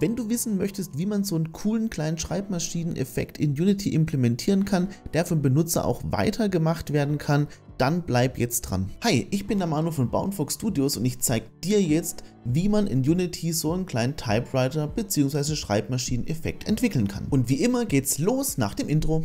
Wenn du wissen möchtest, wie man so einen coolen kleinen Schreibmaschineneffekt in Unity implementieren kann, der vom Benutzer auch weitergemacht werden kann, dann bleib jetzt dran. Hi, ich bin der Manu von Boundfox Studios und ich zeige dir jetzt, wie man in Unity so einen kleinen Typewriter bzw. Schreibmaschineneffekt entwickeln kann. Und wie immer geht's los nach dem Intro.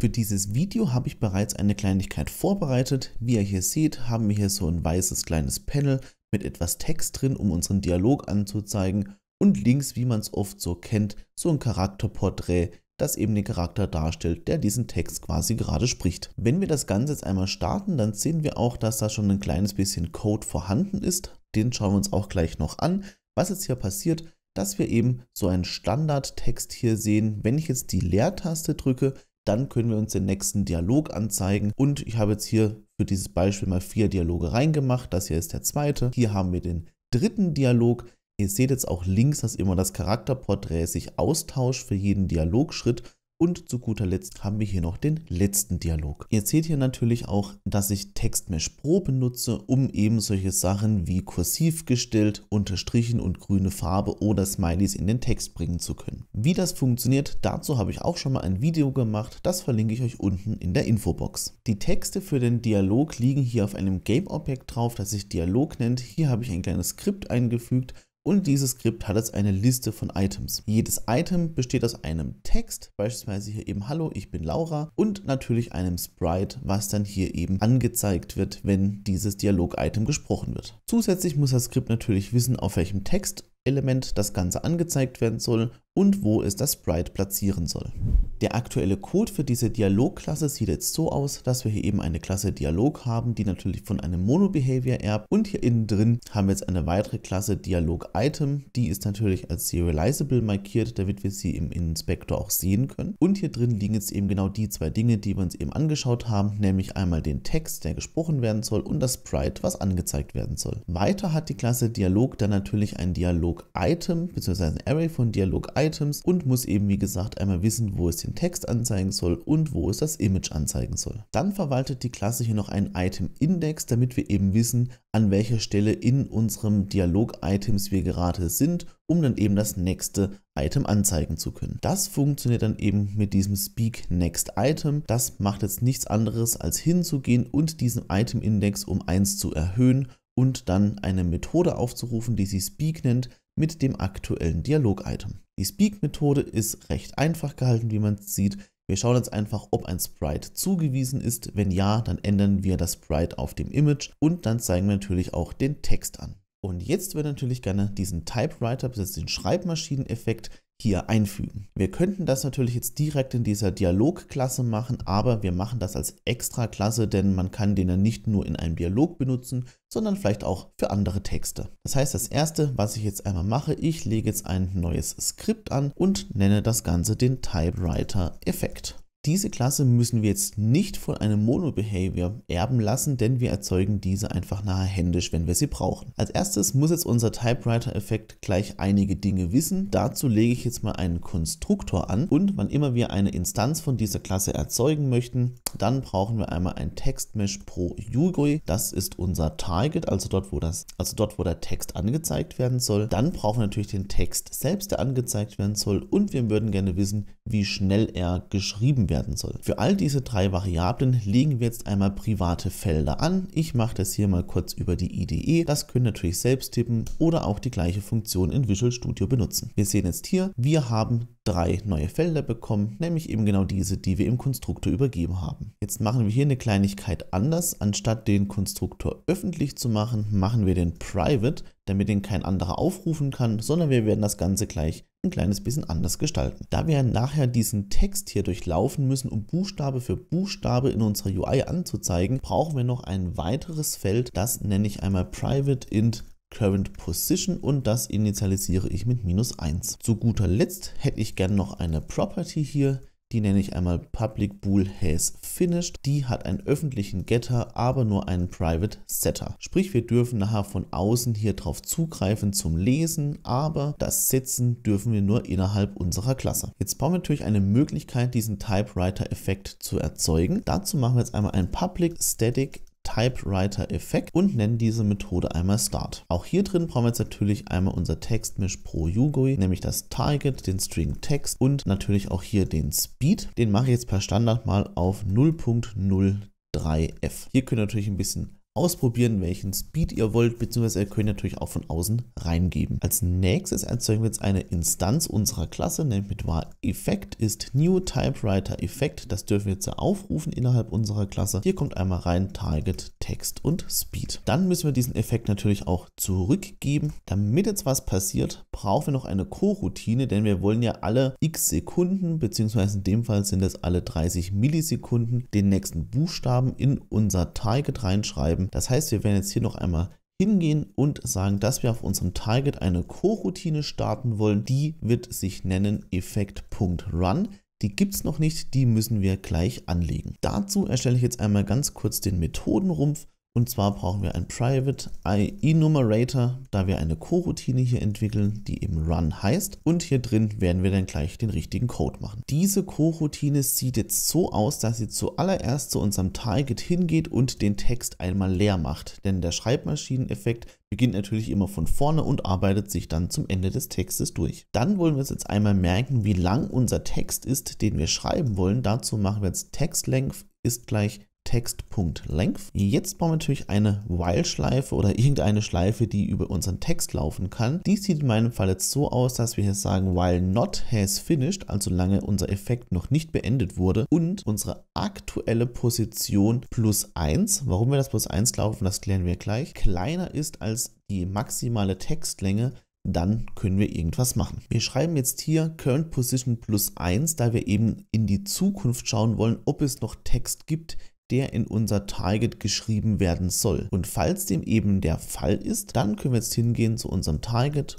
Für dieses Video habe ich bereits eine Kleinigkeit vorbereitet. Wie ihr hier seht, haben wir hier so ein weißes kleines Panel mit etwas Text drin, um unseren Dialog anzuzeigen und links, wie man es oft so kennt, so ein Charakterporträt, das eben den Charakter darstellt, der diesen Text quasi gerade spricht. Wenn wir das Ganze jetzt einmal starten, dann sehen wir auch, dass da schon ein kleines bisschen Code vorhanden ist. Den schauen wir uns auch gleich noch an. Was jetzt hier passiert, dass wir eben so einen Standardtext hier sehen. Wenn ich jetzt die Leertaste drücke, dann können wir uns den nächsten Dialog anzeigen und ich habe jetzt hier für dieses Beispiel mal vier Dialoge reingemacht. Das hier ist der zweite. Hier haben wir den dritten Dialog. Ihr seht jetzt auch links, dass immer das Charakterporträt sich austauscht für jeden Dialogschritt und zu guter Letzt haben wir hier noch den letzten Dialog. Ihr seht hier natürlich auch, dass ich Textmesh Pro benutze, um eben solche Sachen wie kursiv gestellt, unterstrichen und grüne Farbe oder Smileys in den Text bringen zu können. Wie das funktioniert, dazu habe ich auch schon mal ein Video gemacht, das verlinke ich euch unten in der Infobox. Die Texte für den Dialog liegen hier auf einem Game-Objekt drauf, das sich Dialog nennt. Hier habe ich ein kleines Skript eingefügt und dieses Skript hat jetzt eine Liste von Items. Jedes Item besteht aus einem Text, beispielsweise hier eben Hallo, ich bin Laura und natürlich einem Sprite, was dann hier eben angezeigt wird, wenn dieses Dialog-Item gesprochen wird. Zusätzlich muss das Skript natürlich wissen, auf welchem Text Element das Ganze angezeigt werden soll und wo es das Sprite platzieren soll. Der aktuelle Code für diese Dialogklasse sieht jetzt so aus, dass wir hier eben eine Klasse Dialog haben, die natürlich von einem Mono-Behavior erbt und hier innen drin haben wir jetzt eine weitere Klasse Dialog-Item, die ist natürlich als Serializable markiert, damit wir sie im Inspektor auch sehen können und hier drin liegen jetzt eben genau die zwei Dinge, die wir uns eben angeschaut haben, nämlich einmal den Text, der gesprochen werden soll und das Sprite, was angezeigt werden soll. Weiter hat die Klasse Dialog dann natürlich ein Dialog Dialog-Item bzw. ein Array von Dialog-Items und muss eben wie gesagt einmal wissen, wo es den Text anzeigen soll und wo es das Image anzeigen soll. Dann verwaltet die Klasse hier noch einen Item-Index, damit wir eben wissen, an welcher Stelle in unserem Dialog-Items wir gerade sind um dann eben das nächste Item anzeigen zu können. Das funktioniert dann eben mit diesem Speak Next Item. Das macht jetzt nichts anderes als hinzugehen und diesen Item Index um 1 zu erhöhen und dann eine Methode aufzurufen, die sie Speak nennt, mit dem aktuellen Dialog-Item. Die Speak-Methode ist recht einfach gehalten, wie man sieht. Wir schauen jetzt einfach, ob ein Sprite zugewiesen ist. Wenn ja, dann ändern wir das Sprite auf dem Image und dann zeigen wir natürlich auch den Text an. Und jetzt würde ich natürlich gerne diesen Typewriter, bzw. den Schreibmaschineneffekt, hier einfügen. Wir könnten das natürlich jetzt direkt in dieser Dialogklasse machen, aber wir machen das als extra Klasse, denn man kann den dann nicht nur in einem Dialog benutzen, sondern vielleicht auch für andere Texte. Das heißt, das erste, was ich jetzt einmal mache, ich lege jetzt ein neues Skript an und nenne das Ganze den Typewriter-Effekt. Diese Klasse müssen wir jetzt nicht von einem Mono-Behavior erben lassen, denn wir erzeugen diese einfach nachher händisch, wenn wir sie brauchen. Als erstes muss jetzt unser Typewriter-Effekt gleich einige Dinge wissen. Dazu lege ich jetzt mal einen Konstruktor an und wann immer wir eine Instanz von dieser Klasse erzeugen möchten, dann brauchen wir einmal ein Textmesh pro Yugoi. Das ist unser Target, also dort, wo das, also dort, wo der Text angezeigt werden soll. Dann brauchen wir natürlich den Text selbst, der angezeigt werden soll und wir würden gerne wissen, wie schnell er geschrieben wird werden soll. Für all diese drei Variablen legen wir jetzt einmal private Felder an. Ich mache das hier mal kurz über die IDE. Das können natürlich selbst tippen oder auch die gleiche Funktion in Visual Studio benutzen. Wir sehen jetzt hier, wir haben drei neue Felder bekommen, nämlich eben genau diese, die wir im Konstruktor übergeben haben. Jetzt machen wir hier eine Kleinigkeit anders. Anstatt den Konstruktor öffentlich zu machen, machen wir den private damit ihn kein anderer aufrufen kann, sondern wir werden das Ganze gleich ein kleines bisschen anders gestalten. Da wir nachher diesen Text hier durchlaufen müssen, um Buchstabe für Buchstabe in unserer UI anzuzeigen, brauchen wir noch ein weiteres Feld, das nenne ich einmal Private Int Current Position und das initialisiere ich mit minus 1. Zu guter Letzt hätte ich gerne noch eine Property hier, die nenne ich einmal Public Bool Has Finished. Die hat einen öffentlichen Getter, aber nur einen Private Setter. Sprich, wir dürfen nachher von außen hier drauf zugreifen zum Lesen, aber das Setzen dürfen wir nur innerhalb unserer Klasse. Jetzt brauchen wir natürlich eine Möglichkeit, diesen Typewriter-Effekt zu erzeugen. Dazu machen wir jetzt einmal ein Public Static Typewriter-Effekt und nennen diese Methode einmal Start. Auch hier drin brauchen wir jetzt natürlich einmal unser Textmisch pro Yugoi, nämlich das Target, den String Text und natürlich auch hier den Speed. Den mache ich jetzt per Standard mal auf 0.03f. Hier könnt ihr natürlich ein bisschen ausprobieren, welchen Speed ihr wollt, beziehungsweise ihr könnt natürlich auch von außen reingeben. Als nächstes erzeugen wir jetzt eine Instanz unserer Klasse, nämlich mit var Effect ist New Typewriter Effect. Das dürfen wir jetzt aufrufen innerhalb unserer Klasse. Hier kommt einmal rein Target, Text und Speed. Dann müssen wir diesen Effekt natürlich auch zurückgeben. Damit jetzt was passiert, brauchen wir noch eine co denn wir wollen ja alle x Sekunden, beziehungsweise in dem Fall sind es alle 30 Millisekunden, den nächsten Buchstaben in unser Target reinschreiben werden. Das heißt, wir werden jetzt hier noch einmal hingehen und sagen, dass wir auf unserem Target eine co starten wollen. Die wird sich nennen Effekt.run. Die gibt es noch nicht, die müssen wir gleich anlegen. Dazu erstelle ich jetzt einmal ganz kurz den Methodenrumpf und zwar brauchen wir einen Private Enumerator, da wir eine Coroutine hier entwickeln, die eben Run heißt. Und hier drin werden wir dann gleich den richtigen Code machen. Diese Coroutine sieht jetzt so aus, dass sie zuallererst zu unserem Target hingeht und den Text einmal leer macht. Denn der Schreibmaschineneffekt beginnt natürlich immer von vorne und arbeitet sich dann zum Ende des Textes durch. Dann wollen wir uns jetzt einmal merken, wie lang unser Text ist, den wir schreiben wollen. Dazu machen wir jetzt TextLength ist gleich Text.length. Jetzt brauchen wir natürlich eine While-Schleife oder irgendeine Schleife, die über unseren Text laufen kann. Die sieht in meinem Fall jetzt so aus, dass wir hier sagen, while not has finished, also lange unser Effekt noch nicht beendet wurde und unsere aktuelle Position plus 1. Warum wir das plus 1 laufen, das klären wir gleich. Kleiner ist als die maximale Textlänge, dann können wir irgendwas machen. Wir schreiben jetzt hier Current Position plus 1, da wir eben in die Zukunft schauen wollen, ob es noch Text gibt, der in unser Target geschrieben werden soll. Und falls dem eben der Fall ist, dann können wir jetzt hingehen zu unserem Target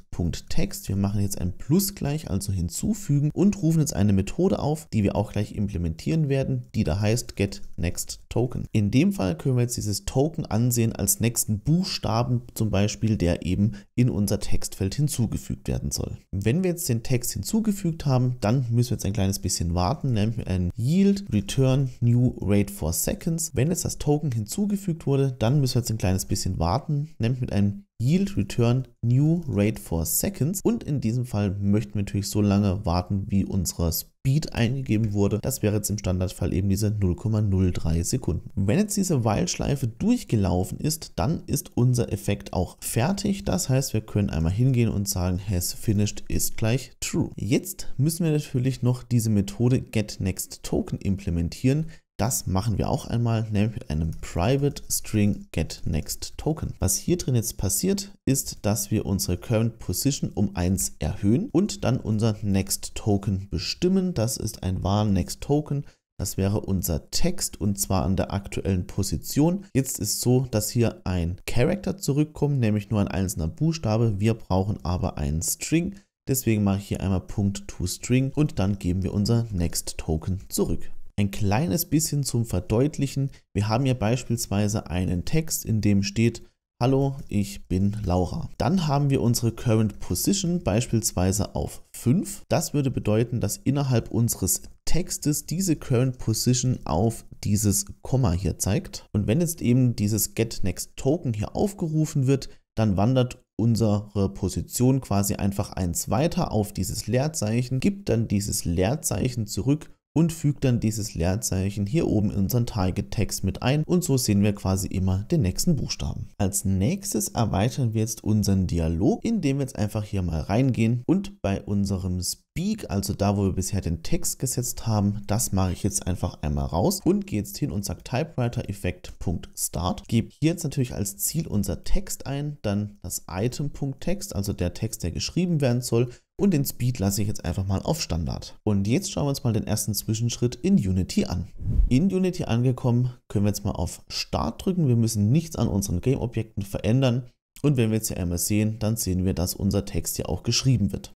Text. Wir machen jetzt ein Plus gleich, also hinzufügen und rufen jetzt eine Methode auf, die wir auch gleich implementieren werden, die da heißt getNextToken. In dem Fall können wir jetzt dieses Token ansehen als nächsten Buchstaben zum Beispiel, der eben in unser Textfeld hinzugefügt werden soll. Wenn wir jetzt den Text hinzugefügt haben, dann müssen wir jetzt ein kleines bisschen warten, nämlich ein yield return new rate for seconds. Wenn jetzt das Token hinzugefügt wurde, dann müssen wir jetzt ein kleines bisschen warten, nämlich mit einem Yield Return New Rate for Seconds. Und in diesem Fall möchten wir natürlich so lange warten, wie unsere Speed eingegeben wurde. Das wäre jetzt im Standardfall eben diese 0,03 Sekunden. Wenn jetzt diese While-Schleife durchgelaufen ist, dann ist unser Effekt auch fertig. Das heißt, wir können einmal hingehen und sagen, has finished ist gleich true. Jetzt müssen wir natürlich noch diese Methode getNextToken implementieren, das machen wir auch einmal, nämlich mit einem Private String Get Next Token. Was hier drin jetzt passiert, ist, dass wir unsere Current Position um 1 erhöhen und dann unser Next Token bestimmen. Das ist ein wahr Next Token. Das wäre unser Text und zwar an der aktuellen Position. Jetzt ist so, dass hier ein Character zurückkommt, nämlich nur ein einzelner Buchstabe. Wir brauchen aber einen String. Deswegen mache ich hier einmal Punkt to String und dann geben wir unser Next Token zurück ein kleines bisschen zum Verdeutlichen. Wir haben hier beispielsweise einen Text, in dem steht, Hallo, ich bin Laura. Dann haben wir unsere Current Position beispielsweise auf 5. Das würde bedeuten, dass innerhalb unseres Textes diese Current Position auf dieses Komma hier zeigt. Und wenn jetzt eben dieses GetNextToken hier aufgerufen wird, dann wandert unsere Position quasi einfach eins weiter auf dieses Leerzeichen, gibt dann dieses Leerzeichen zurück und fügt dann dieses Leerzeichen hier oben in unseren Target-Text mit ein und so sehen wir quasi immer den nächsten Buchstaben. Als nächstes erweitern wir jetzt unseren Dialog, indem wir jetzt einfach hier mal reingehen und bei unserem Speak, also da, wo wir bisher den Text gesetzt haben, das mache ich jetzt einfach einmal raus und gehe jetzt hin und sage Typewriter-Effekt.start, gebe hier jetzt natürlich als Ziel unser Text ein, dann das Item.text, also der Text, der geschrieben werden soll und den Speed lasse ich jetzt einfach mal auf Standard. Und jetzt schauen wir uns mal den ersten Zwischenschritt in Unity an. In Unity angekommen, können wir jetzt mal auf Start drücken. Wir müssen nichts an unseren Game-Objekten verändern. Und wenn wir jetzt hier einmal sehen, dann sehen wir, dass unser Text hier auch geschrieben wird.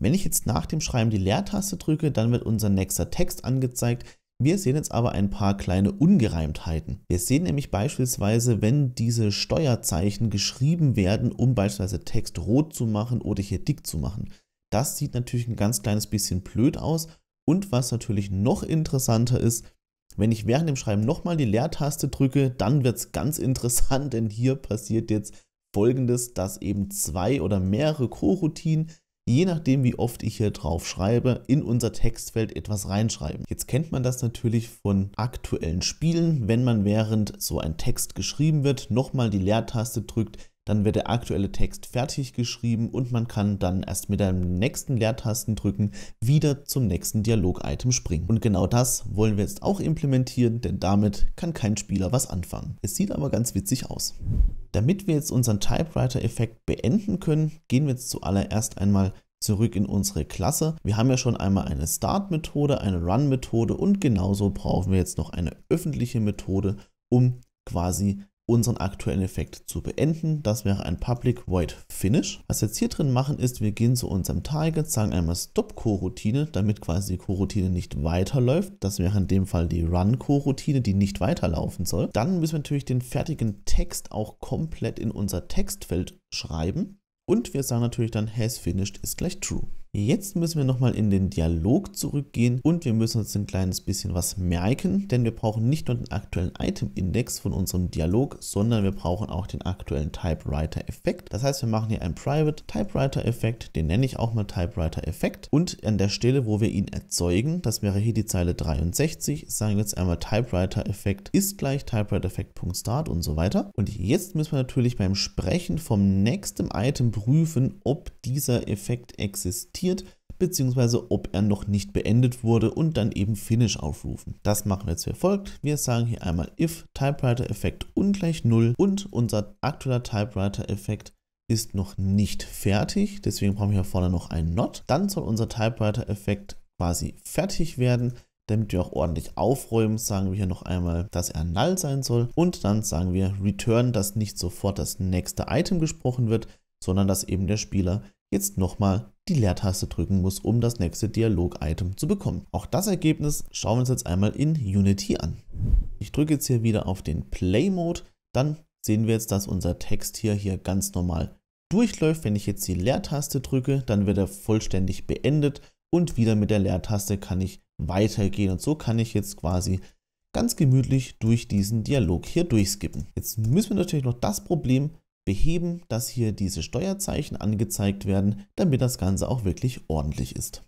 Wenn ich jetzt nach dem Schreiben die Leertaste drücke, dann wird unser nächster Text angezeigt. Wir sehen jetzt aber ein paar kleine Ungereimtheiten. Wir sehen nämlich beispielsweise, wenn diese Steuerzeichen geschrieben werden, um beispielsweise Text rot zu machen oder hier dick zu machen. Das sieht natürlich ein ganz kleines bisschen blöd aus. Und was natürlich noch interessanter ist, wenn ich während dem Schreiben nochmal die Leertaste drücke, dann wird es ganz interessant, denn hier passiert jetzt folgendes, dass eben zwei oder mehrere co je nachdem, wie oft ich hier drauf schreibe, in unser Textfeld etwas reinschreiben. Jetzt kennt man das natürlich von aktuellen Spielen, wenn man während so ein Text geschrieben wird, nochmal die Leertaste drückt, dann wird der aktuelle Text fertig geschrieben und man kann dann erst mit dem nächsten Leertasten drücken wieder zum nächsten Dialog-Item springen. Und genau das wollen wir jetzt auch implementieren, denn damit kann kein Spieler was anfangen. Es sieht aber ganz witzig aus. Damit wir jetzt unseren Typewriter-Effekt beenden können, gehen wir jetzt zuallererst einmal zurück in unsere Klasse. Wir haben ja schon einmal eine Start-Methode, eine Run-Methode und genauso brauchen wir jetzt noch eine öffentliche Methode, um quasi unseren aktuellen Effekt zu beenden. Das wäre ein Public Void Finish. Was wir jetzt hier drin machen ist, wir gehen zu unserem Target, sagen einmal Stop Coroutine, damit quasi die Coroutine nicht weiterläuft. Das wäre in dem Fall die Run Coroutine, die nicht weiterlaufen soll. Dann müssen wir natürlich den fertigen Text auch komplett in unser Textfeld schreiben. Und wir sagen natürlich dann has finished ist gleich true. Jetzt müssen wir nochmal in den Dialog zurückgehen und wir müssen uns ein kleines bisschen was merken, denn wir brauchen nicht nur den aktuellen Item-Index von unserem Dialog, sondern wir brauchen auch den aktuellen Typewriter-Effekt. Das heißt, wir machen hier einen Private Typewriter-Effekt, den nenne ich auch mal Typewriter-Effekt und an der Stelle, wo wir ihn erzeugen, das wäre hier die Zeile 63, sagen wir jetzt einmal Typewriter-Effekt ist gleich Typewriter-Effekt.start und so weiter. Und jetzt müssen wir natürlich beim Sprechen vom nächsten Item prüfen, ob dieser Effekt existiert existiert, beziehungsweise ob er noch nicht beendet wurde und dann eben Finish aufrufen. Das machen wir jetzt wie folgt. Wir sagen hier einmal if Typewriter-Effekt ungleich 0 und unser aktueller Typewriter-Effekt ist noch nicht fertig, deswegen brauchen wir hier vorne noch ein Not. Dann soll unser Typewriter-Effekt quasi fertig werden. Damit wir auch ordentlich aufräumen, sagen wir hier noch einmal, dass er null sein soll. Und dann sagen wir return, dass nicht sofort das nächste Item gesprochen wird, sondern dass eben der Spieler jetzt nochmal die Leertaste drücken muss, um das nächste Dialog-Item zu bekommen. Auch das Ergebnis schauen wir uns jetzt einmal in Unity an. Ich drücke jetzt hier wieder auf den Play-Mode, dann sehen wir jetzt, dass unser Text hier, hier ganz normal durchläuft. Wenn ich jetzt die Leertaste drücke, dann wird er vollständig beendet und wieder mit der Leertaste kann ich weitergehen und so kann ich jetzt quasi ganz gemütlich durch diesen Dialog hier durchskippen. Jetzt müssen wir natürlich noch das Problem beheben, dass hier diese Steuerzeichen angezeigt werden, damit das Ganze auch wirklich ordentlich ist.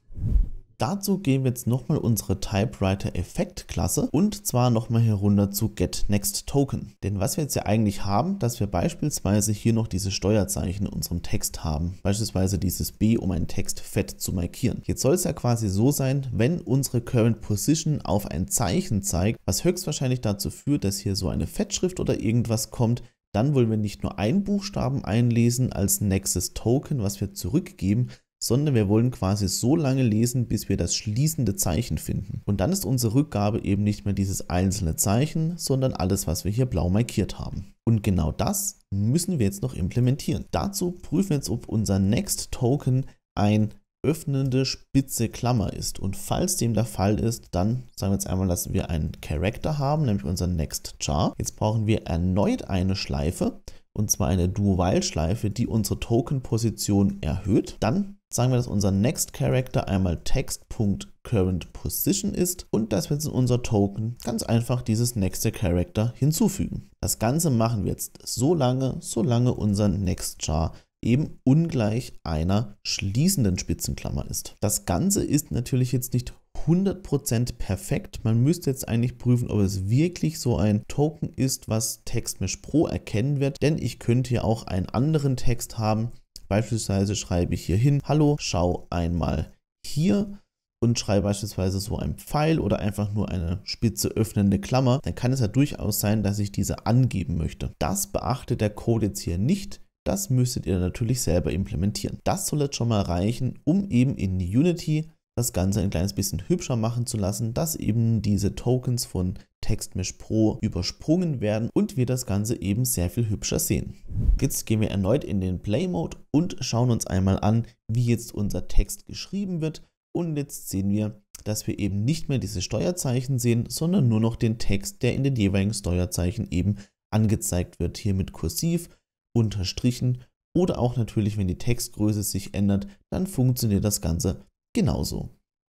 Dazu gehen wir jetzt nochmal unsere Typewriter Effekt Klasse und zwar nochmal herunter zu Get Next Token. Denn was wir jetzt ja eigentlich haben, dass wir beispielsweise hier noch diese Steuerzeichen in unserem Text haben. Beispielsweise dieses B, um einen Text fett zu markieren. Jetzt soll es ja quasi so sein, wenn unsere Current Position auf ein Zeichen zeigt, was höchstwahrscheinlich dazu führt, dass hier so eine Fettschrift oder irgendwas kommt, dann wollen wir nicht nur einen Buchstaben einlesen als nächstes Token, was wir zurückgeben, sondern wir wollen quasi so lange lesen, bis wir das schließende Zeichen finden. Und dann ist unsere Rückgabe eben nicht mehr dieses einzelne Zeichen, sondern alles, was wir hier blau markiert haben. Und genau das müssen wir jetzt noch implementieren. Dazu prüfen wir jetzt, ob unser Next Token ein öffnende spitze Klammer ist. Und falls dem der Fall ist, dann sagen wir jetzt einmal, dass wir einen Character haben, nämlich unseren Next Char. Jetzt brauchen wir erneut eine Schleife, und zwar eine Do-While-Schleife, die unsere Token-Position erhöht. Dann sagen wir, dass unser Next Character einmal Text.CurrentPosition ist und dass wir jetzt in unser Token ganz einfach dieses nächste Character hinzufügen. Das Ganze machen wir jetzt so lange, solange unser Next Char eben ungleich einer schließenden Spitzenklammer ist. Das Ganze ist natürlich jetzt nicht 100% perfekt. Man müsste jetzt eigentlich prüfen, ob es wirklich so ein Token ist, was TextMesh Pro erkennen wird, denn ich könnte ja auch einen anderen Text haben. Beispielsweise schreibe ich hier hin, hallo, schau einmal hier und schreibe beispielsweise so einen Pfeil oder einfach nur eine spitze öffnende Klammer, dann kann es ja durchaus sein, dass ich diese angeben möchte. Das beachtet der Code jetzt hier nicht. Das müsstet ihr natürlich selber implementieren. Das soll jetzt schon mal reichen, um eben in Unity das Ganze ein kleines bisschen hübscher machen zu lassen, dass eben diese Tokens von TextMesh Pro übersprungen werden und wir das Ganze eben sehr viel hübscher sehen. Jetzt gehen wir erneut in den Play Mode und schauen uns einmal an, wie jetzt unser Text geschrieben wird. Und jetzt sehen wir, dass wir eben nicht mehr diese Steuerzeichen sehen, sondern nur noch den Text, der in den jeweiligen Steuerzeichen eben angezeigt wird. Hier mit Kursiv unterstrichen oder auch natürlich, wenn die Textgröße sich ändert, dann funktioniert das Ganze genauso.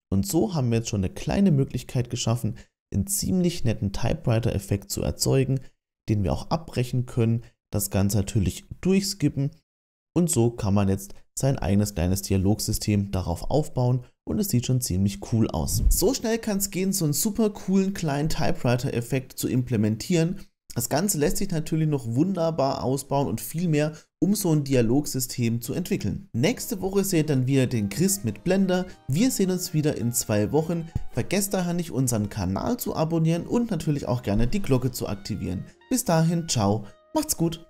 Und so haben wir jetzt schon eine kleine Möglichkeit geschaffen, einen ziemlich netten Typewriter-Effekt zu erzeugen, den wir auch abbrechen können, das Ganze natürlich durchskippen und so kann man jetzt sein eigenes kleines Dialogsystem darauf aufbauen und es sieht schon ziemlich cool aus. So schnell kann es gehen, so einen super coolen kleinen Typewriter-Effekt zu implementieren das Ganze lässt sich natürlich noch wunderbar ausbauen und viel mehr, um so ein Dialogsystem zu entwickeln. Nächste Woche seht ihr dann wieder den Chris mit Blender. Wir sehen uns wieder in zwei Wochen. Vergesst daher nicht unseren Kanal zu abonnieren und natürlich auch gerne die Glocke zu aktivieren. Bis dahin, ciao, macht's gut!